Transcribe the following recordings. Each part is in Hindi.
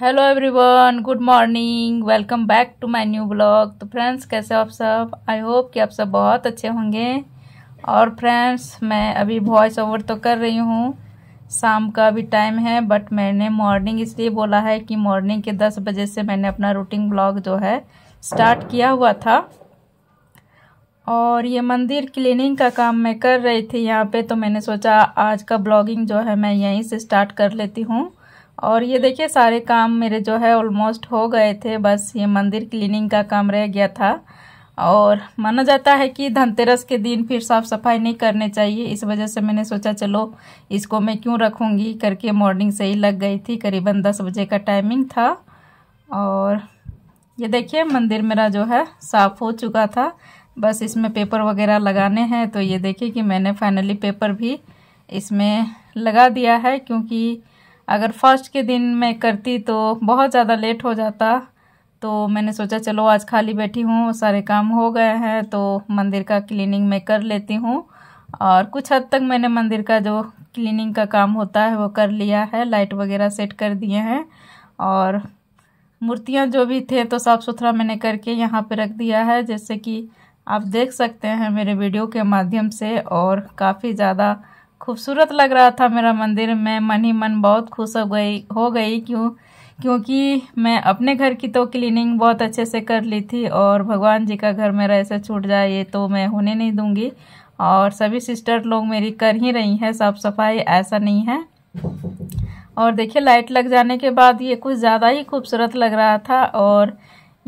hello everyone good morning welcome back to my new blog तो फ्रेंड्स कैसे हो आप सब आई होप कि आप सब बहुत अच्छे होंगे और फ्रेंड्स मैं अभी वॉइस ओवर तो कर रही हूँ शाम का भी टाइम है बट मैंने मॉर्निंग इसलिए बोला है कि मॉर्निंग के दस बजे से मैंने अपना रूटीन ब्लॉग जो है स्टार्ट किया हुआ था और ये मंदिर क्लीनिंग का काम मैं कर रही थी यहाँ पे तो मैंने सोचा आज का ब्लॉगिंग जो है मैं यहीं से स्टार्ट कर लेती हूँ और ये देखिए सारे काम मेरे जो है ऑलमोस्ट हो गए थे बस ये मंदिर क्लीनिंग का काम रह गया था और माना जाता है कि धनतेरस के दिन फिर साफ सफाई नहीं करने चाहिए इस वजह से मैंने सोचा चलो इसको मैं क्यों रखूँगी करके मॉर्निंग से ही लग गई थी करीबन दस बजे का टाइमिंग था और ये देखिए मंदिर मेरा जो है साफ़ हो चुका था बस इसमें पेपर वगैरह लगाने हैं तो ये देखिए कि मैंने फाइनली पेपर भी इसमें लगा दिया है क्योंकि अगर फर्स्ट के दिन मैं करती तो बहुत ज़्यादा लेट हो जाता तो मैंने सोचा चलो आज खाली बैठी हूँ सारे काम हो गए हैं तो मंदिर का क्लीनिंग मैं कर लेती हूँ और कुछ हद तक मैंने मंदिर का जो क्लीनिंग का काम होता है वो कर लिया है लाइट वगैरह सेट कर दिए हैं और मूर्तियाँ जो भी थे तो साफ़ सुथरा मैंने करके यहाँ पर रख दिया है जैसे कि आप देख सकते हैं मेरे वीडियो के माध्यम से और काफ़ी ज़्यादा खूबसूरत लग रहा था मेरा मंदिर मैं मन ही मन बहुत खुश हो गई हो गई क्यों क्योंकि मैं अपने घर की तो क्लीनिंग बहुत अच्छे से कर ली थी और भगवान जी का घर मेरा ऐसे छूट जाए ये तो मैं होने नहीं दूंगी और सभी सिस्टर लोग मेरी कर ही रही हैं साफ सफाई ऐसा नहीं है और देखिए लाइट लग जाने के बाद ये कुछ ज़्यादा ही खूबसूरत लग रहा था और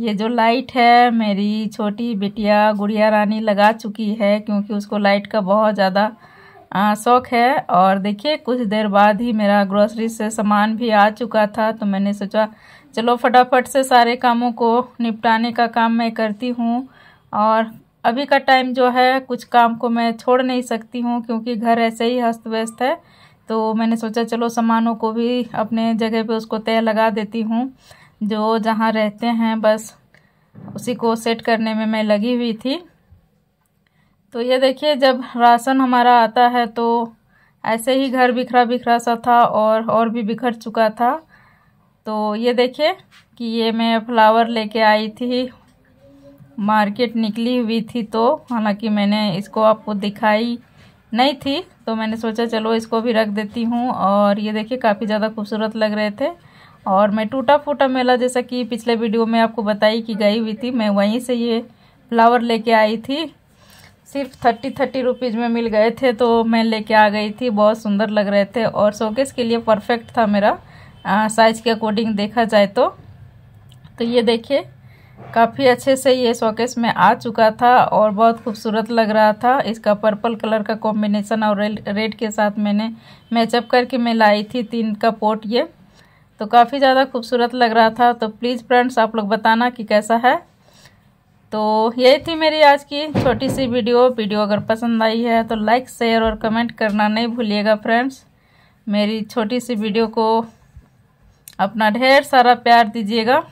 ये जो लाइट है मेरी छोटी बिटिया गुड़िया रानी लगा चुकी है क्योंकि उसको लाइट का बहुत ज़्यादा शौक है और देखिए कुछ देर बाद ही मेरा ग्रोसरी से सामान भी आ चुका था तो मैंने सोचा चलो फटाफट से सारे कामों को निपटाने का काम मैं करती हूँ और अभी का टाइम जो है कुछ काम को मैं छोड़ नहीं सकती हूँ क्योंकि घर ऐसे ही अस्त व्यस्त है तो मैंने सोचा चलो सामानों को भी अपने जगह पे उसको तय लगा देती हूँ जो जहाँ रहते हैं बस उसी को सेट करने में मैं लगी हुई थी तो ये देखिए जब राशन हमारा आता है तो ऐसे ही घर बिखरा बिखरा सा था और और भी बिखर चुका था तो ये देखिए कि ये मैं फ्लावर लेके आई थी मार्केट निकली हुई थी तो हालांकि मैंने इसको आपको दिखाई नहीं थी तो मैंने सोचा चलो इसको भी रख देती हूँ और ये देखिए काफ़ी ज़्यादा खूबसूरत लग रहे थे और मैं टूटा फूटा मेला जैसा कि पिछले वीडियो में आपको बताई कि गई हुई थी मैं वहीं से ये फ्लावर लेके आई थी सिर्फ थर्टी थर्टी रुपीज़ में मिल गए थे तो मैं लेके आ गई थी बहुत सुंदर लग रहे थे और शोकेस के लिए परफेक्ट था मेरा साइज़ के अकॉर्डिंग देखा जाए तो तो ये देखिए काफ़ी अच्छे से ये शोकेस में आ चुका था और बहुत खूबसूरत लग रहा था इसका पर्पल कलर का कॉम्बिनेशन और रेड के साथ मैंने मैचअप करके मैं लाई थी तीन का पोट ये तो काफ़ी ज़्यादा खूबसूरत लग रहा था तो प्लीज़ फ्रेंड्स आप लोग बताना कि कैसा है तो यही थी मेरी आज की छोटी सी वीडियो वीडियो अगर पसंद आई है तो लाइक शेयर और कमेंट करना नहीं भूलिएगा फ्रेंड्स मेरी छोटी सी वीडियो को अपना ढेर सारा प्यार दीजिएगा